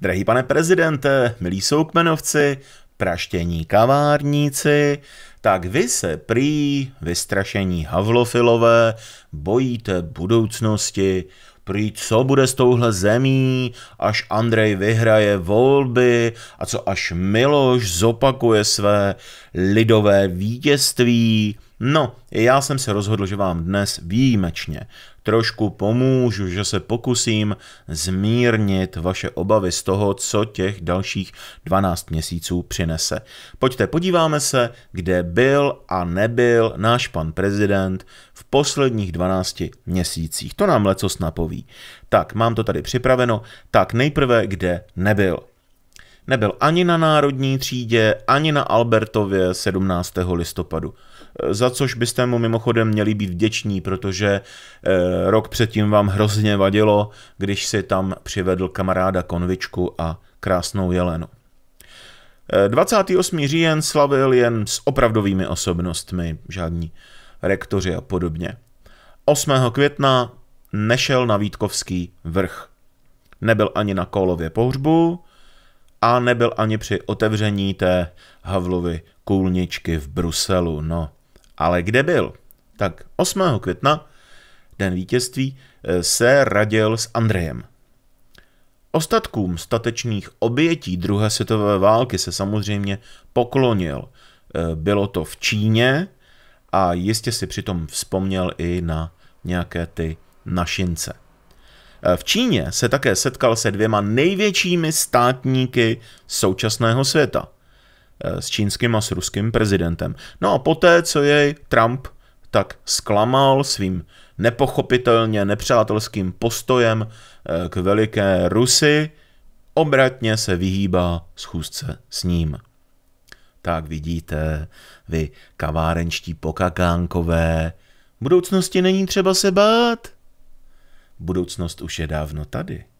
Drahý pane prezidente, milí soukmenovci, praštění kavárníci, tak vy se prý, vystrašení havlofilové, bojíte budoucnosti, prý co bude s touhle zemí, až Andrej vyhraje volby a co až Miloš zopakuje své lidové vítězství, No, já jsem se rozhodl, že vám dnes výjimečně trošku pomůžu, že se pokusím zmírnit vaše obavy z toho, co těch dalších 12 měsíců přinese. Pojďte, podíváme se, kde byl a nebyl náš pan prezident v posledních 12 měsících. To nám lecos napoví. Tak, mám to tady připraveno. Tak nejprve, kde nebyl. Nebyl ani na Národní třídě, ani na Albertově 17. listopadu za což byste mu mimochodem měli být vděční, protože eh, rok předtím vám hrozně vadilo, když si tam přivedl kamaráda konvičku a krásnou jelenu. 28. Eh, říjen slavil jen s opravdovými osobnostmi, žádní rektoři a podobně. 8. května nešel na Vítkovský vrch. Nebyl ani na Kolově pohřbu a nebyl ani při otevření té Havlovy kůlničky v Bruselu. No, ale kde byl? Tak 8. května, den vítězství, eh, se radil s Andrejem. Ostatkům statečných obětí druhé světové války se samozřejmě poklonil. Eh, bylo to v Číně a jistě si přitom vzpomněl i na nějaké ty našince. Eh, v Číně se také setkal se dvěma největšími státníky současného světa. Eh, s čínským a s ruským prezidentem. No a poté, co jej Trump tak zklamal svým nepochopitelně nepřátelským postojem eh, k veliké Rusy, obratně se vyhýbá schůzce s ním. Tak vidíte, vy kavárenští pokakánkové, budoucnosti není třeba se bát. Budoucnost už je dávno tady.